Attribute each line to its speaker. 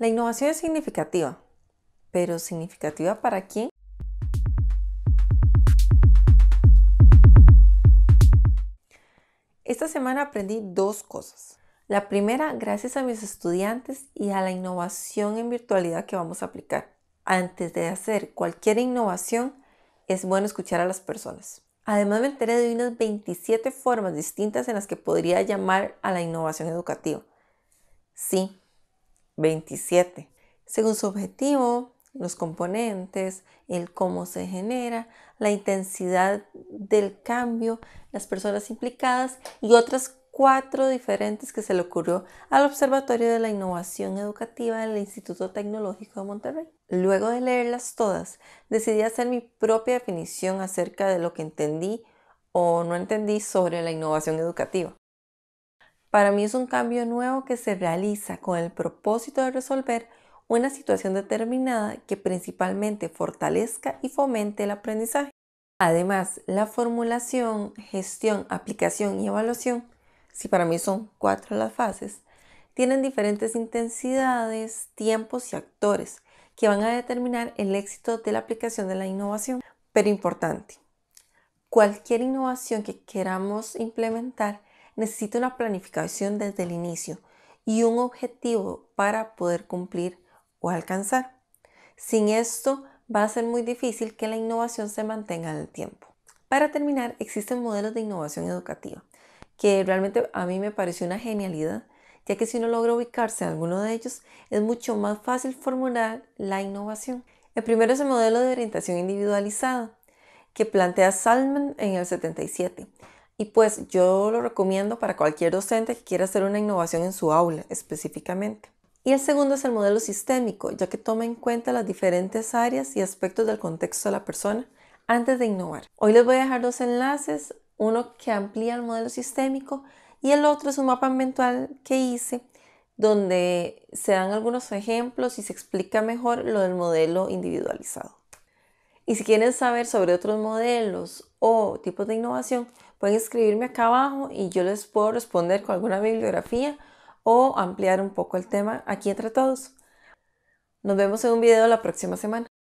Speaker 1: La innovación es significativa, pero ¿significativa para quién? Esta semana aprendí dos cosas. La primera, gracias a mis estudiantes y a la innovación en virtualidad que vamos a aplicar. Antes de hacer cualquier innovación, es bueno escuchar a las personas. Además, me enteré de unas 27 formas distintas en las que podría llamar a la innovación educativa. Sí, 27. Según su objetivo, los componentes, el cómo se genera, la intensidad del cambio, las personas implicadas y otras cuatro diferentes que se le ocurrió al Observatorio de la Innovación Educativa del Instituto Tecnológico de Monterrey. Luego de leerlas todas, decidí hacer mi propia definición acerca de lo que entendí o no entendí sobre la innovación educativa. Para mí es un cambio nuevo que se realiza con el propósito de resolver una situación determinada que principalmente fortalezca y fomente el aprendizaje. Además, la formulación, gestión, aplicación y evaluación, si para mí son cuatro las fases, tienen diferentes intensidades, tiempos y actores que van a determinar el éxito de la aplicación de la innovación. Pero importante, cualquier innovación que queramos implementar necesita una planificación desde el inicio y un objetivo para poder cumplir o alcanzar. Sin esto, va a ser muy difícil que la innovación se mantenga en el tiempo. Para terminar, existen modelos de innovación educativa, que realmente a mí me pareció una genialidad, ya que si uno logra ubicarse en alguno de ellos, es mucho más fácil formular la innovación. El primero es el modelo de orientación individualizada, que plantea Salman en el 77, y pues yo lo recomiendo para cualquier docente que quiera hacer una innovación en su aula específicamente. Y el segundo es el modelo sistémico, ya que toma en cuenta las diferentes áreas y aspectos del contexto de la persona antes de innovar. Hoy les voy a dejar dos enlaces, uno que amplía el modelo sistémico y el otro es un mapa mental que hice donde se dan algunos ejemplos y se explica mejor lo del modelo individualizado. Y si quieren saber sobre otros modelos o tipos de innovación, pueden escribirme acá abajo y yo les puedo responder con alguna bibliografía o ampliar un poco el tema aquí entre todos. Nos vemos en un video la próxima semana.